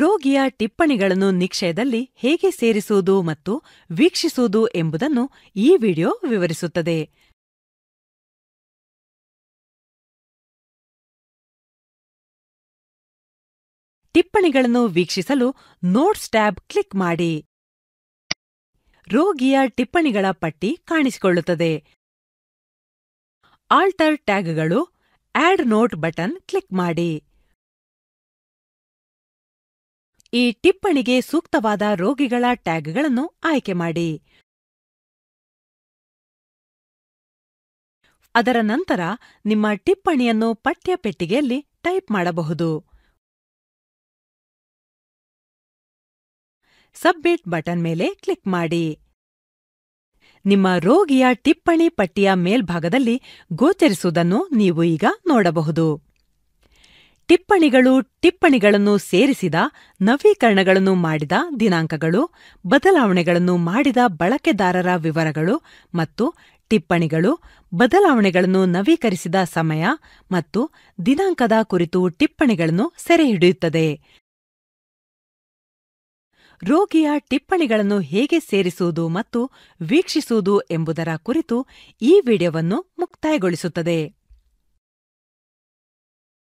ರೋಗಿಯ ಟಿಪ್ಪಣಿಗಳನ್ನು ನಿಕ್ಷಯದಲ್ಲಿ ಹೇಗೆ ಸೇರಿಸುವುದು ಮತ್ತು ವೀಕ್ಷಿಸುವುದು ಎಂಬುದನ್ನು ಈ ವಿಡಿಯೋ ವಿವರಿಸುತ್ತದೆ ಟಿಪ್ಪಣಿಗಳನ್ನು ವೀಕ್ಷಿಸಲು ನೋಟ್ಸ್ ಟ್ಯಾಬ್ ಕ್ಲಿಕ್ ಮಾಡಿ ರೋಗಿಯ ಟಿಪ್ಪಣಿಗಳ ಪಟ್ಟಿ ಕಾಣಿಸಿಕೊಳ್ಳುತ್ತದೆ ಆಲ್ಟರ್ ಟ್ಯಾಗ್ಗಳು ಆಡ್ ನೋಟ್ ಬಟನ್ ಕ್ಲಿಕ್ ಮಾಡಿ ಈ ಟಿಪ್ಪಣಿಗೆ ಸೂಕ್ತವಾದ ರೋಗಿಗಳ ಟ್ಯಾಗ್ಗಳನ್ನು ಆಯ್ಕೆ ಮಾಡಿ ಅದರ ನಂತರ ನಿಮ್ಮ ಟಿಪ್ಪಣಿಯನ್ನು ಪಠ್ಯ ಪೆಟ್ಟಿಗೆಯಲ್ಲಿ ಟೈಪ್ ಮಾಡಬಹುದು ಸಬ್ಮಿಟ್ ಬಟನ್ ಮೇಲೆ ಕ್ಲಿಕ್ ಮಾಡಿ ನಿಮ್ಮ ರೋಗಿಯ ಟಿಪ್ಪಣಿ ಪಟ್ಟಿಯ ಮೇಲ್ಭಾಗದಲ್ಲಿ ಗೋಚರಿಸುವುದನ್ನು ನೀವು ಈಗ ನೋಡಬಹುದು ಟಿಪ್ಪಣಿಗಳು ಟಿಪ್ಪಣಿಗಳನ್ನು ಸೇರಿಸಿದ ನವೀಕರಣಗಳನ್ನು ಮಾಡಿದ ದಿನಾಂಕಗಳು ಬದಲಾವಣೆಗಳನ್ನು ಮಾಡಿದ ಬಳಕೆದಾರರ ವಿವರಗಳು ಮತ್ತು ಟಿಪ್ಪಣಿಗಳು ಬದಲಾವಣೆಗಳನ್ನು ನವೀಕರಿಸಿದ ಸಮಯ ಮತ್ತು ದಿನಾಂಕದ ಕುರಿತು ಟಿಪ್ಪಣಿಗಳನ್ನು ಸೆರೆಹಿಡಿಯುತ್ತದೆ ರೋಗಿಯ ಟಿಪ್ಪಣಿಗಳನ್ನು ಹೇಗೆ ಸೇರಿಸುವುದು ಮತ್ತು ವೀಕ್ಷಿಸುವುದು ಎಂಬುದರ ಕುರಿತು ಈ ವಿಡಿಯೋವನ್ನು ಮುಕ್ತಾಯಗೊಳಿಸುತ್ತದೆ